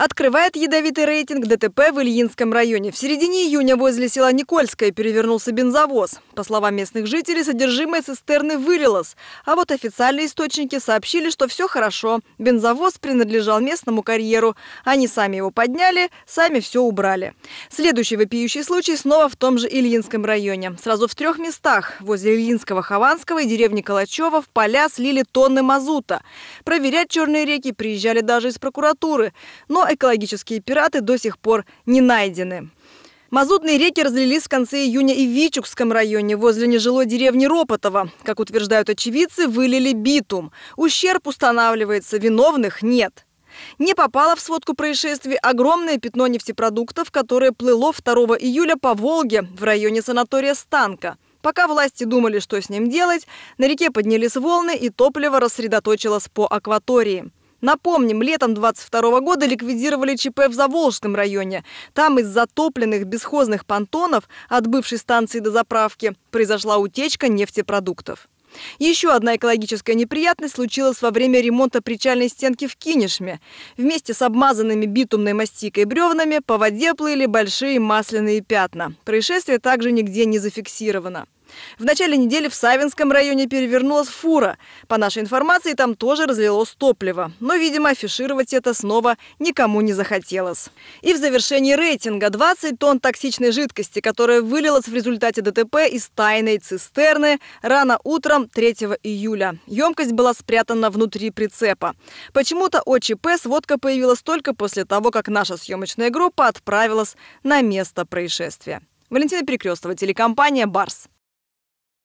открывает ядовитый рейтинг ДТП в Ильинском районе. В середине июня возле села Никольское перевернулся бензовоз. По словам местных жителей, содержимое цистерны вылилось. А вот официальные источники сообщили, что все хорошо. Бензовоз принадлежал местному карьеру. Они сами его подняли, сами все убрали. Следующий вопиющий случай снова в том же Ильинском районе. Сразу в трех местах – возле Ильинского, Хованского и деревни Калачева – в поля слили тонны мазута. Проверять черные реки приезжали даже из прокуратуры. Но экологические пираты до сих пор не найдены. Мазутные реки разлились в конце июня и в Вичукском районе, возле нежилой деревни Ропотова. Как утверждают очевидцы, вылили битум. Ущерб устанавливается, виновных нет. Не попало в сводку происшествий огромное пятно нефтепродуктов, которое плыло 2 июля по Волге в районе санатория Станка. Пока власти думали, что с ним делать, на реке поднялись волны и топливо рассредоточилось по акватории. Напомним, летом 22 года ликвидировали ЧП в Заволжском районе. Там из затопленных бесхозных понтонов от бывшей станции до заправки произошла утечка нефтепродуктов. Еще одна экологическая неприятность случилась во время ремонта причальной стенки в Кинешме. Вместе с обмазанными битумной мастикой бревнами по воде плыли большие масляные пятна. Происшествие также нигде не зафиксировано. В начале недели в Савинском районе перевернулась фура. По нашей информации, там тоже разлилось топливо. Но, видимо, афишировать это снова никому не захотелось. И в завершении рейтинга 20 тонн токсичной жидкости, которая вылилась в результате ДТП из тайной цистерны рано утром 3 июля. Емкость была спрятана внутри прицепа. Почему-то ОЧП сводка появилась только после того, как наша съемочная группа отправилась на место происшествия. Валентина Перекрестова, телекомпания «Барс».